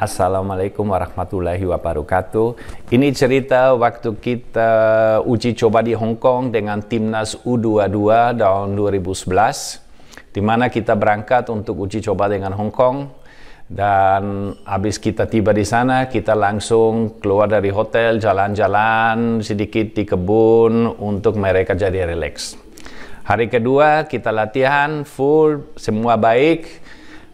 Assalamualaikum warahmatullahi wabarakatuh. Ini cerita waktu kita uji coba di Hong Kong dengan timnas U22 tahun 2011, di mana kita berangkat untuk uji coba dengan Hong Kong. Dan habis kita tiba di sana, kita langsung keluar dari hotel, jalan-jalan sedikit di kebun untuk mereka jadi relax. Hari kedua kita latihan full, semua baik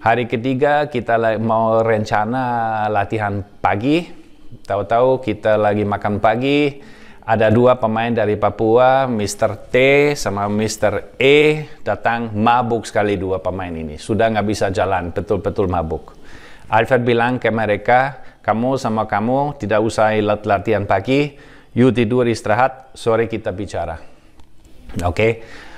Hari ketiga kita mau rencana latihan pagi. Tahu-tahu kita lagi makan pagi. Ada dua pemain dari Papua, Mr. T sama Mr. E datang mabuk sekali dua pemain ini. Sudah nggak bisa jalan, betul-betul mabuk. Alfred bilang ke mereka, kamu sama kamu tidak usah latihan pagi, you tidur istirahat, sore kita bicara. Oke, okay?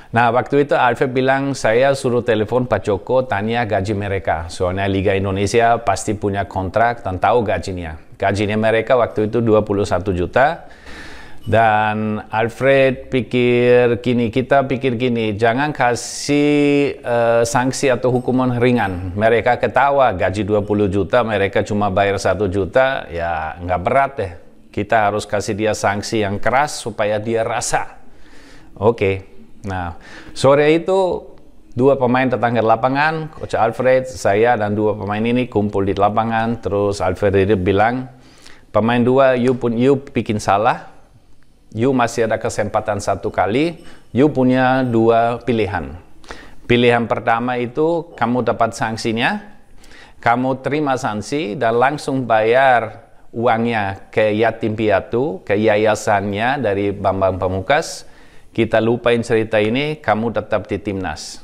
Nah, waktu itu Alfred bilang, saya suruh telepon Pak Joko tanya gaji mereka. Soalnya Liga Indonesia pasti punya kontrak dan tahu gajinya. Gajinya mereka waktu itu 21 juta. Dan Alfred pikir gini, kita pikir gini, jangan kasih uh, sanksi atau hukuman ringan. Mereka ketawa, gaji 20 juta, mereka cuma bayar 1 juta, ya nggak berat deh. Kita harus kasih dia sanksi yang keras supaya dia rasa. Oke. Okay. Nah, sore itu dua pemain tetangga lapangan, Coach Alfred, saya dan dua pemain ini kumpul di lapangan. Terus Alfred itu bilang, pemain dua, you pun you bikin salah, you masih ada kesempatan satu kali, you punya dua pilihan. Pilihan pertama itu kamu dapat sanksinya, kamu terima sanksi dan langsung bayar uangnya ke yatim piatu, ke yayasannya dari Bambang Pamukas kita lupain cerita ini, kamu tetap di timnas.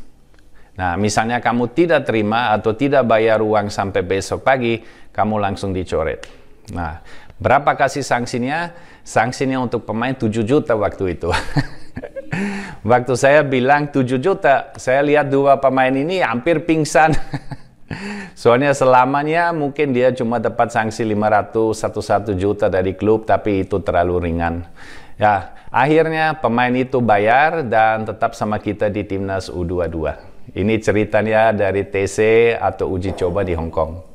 Nah, misalnya kamu tidak terima atau tidak bayar uang sampai besok pagi, kamu langsung dicoret. Nah, berapa kasih sanksinya? Sanksinya untuk pemain 7 juta waktu itu. waktu saya bilang 7 juta, saya lihat dua pemain ini hampir pingsan. Soalnya selamanya mungkin dia cuma dapat sanksi 500 1 juta dari klub, tapi itu terlalu ringan. Ya, akhirnya pemain itu bayar dan tetap sama kita di timnas U22. Ini ceritanya dari TC atau uji coba di Hong Kong.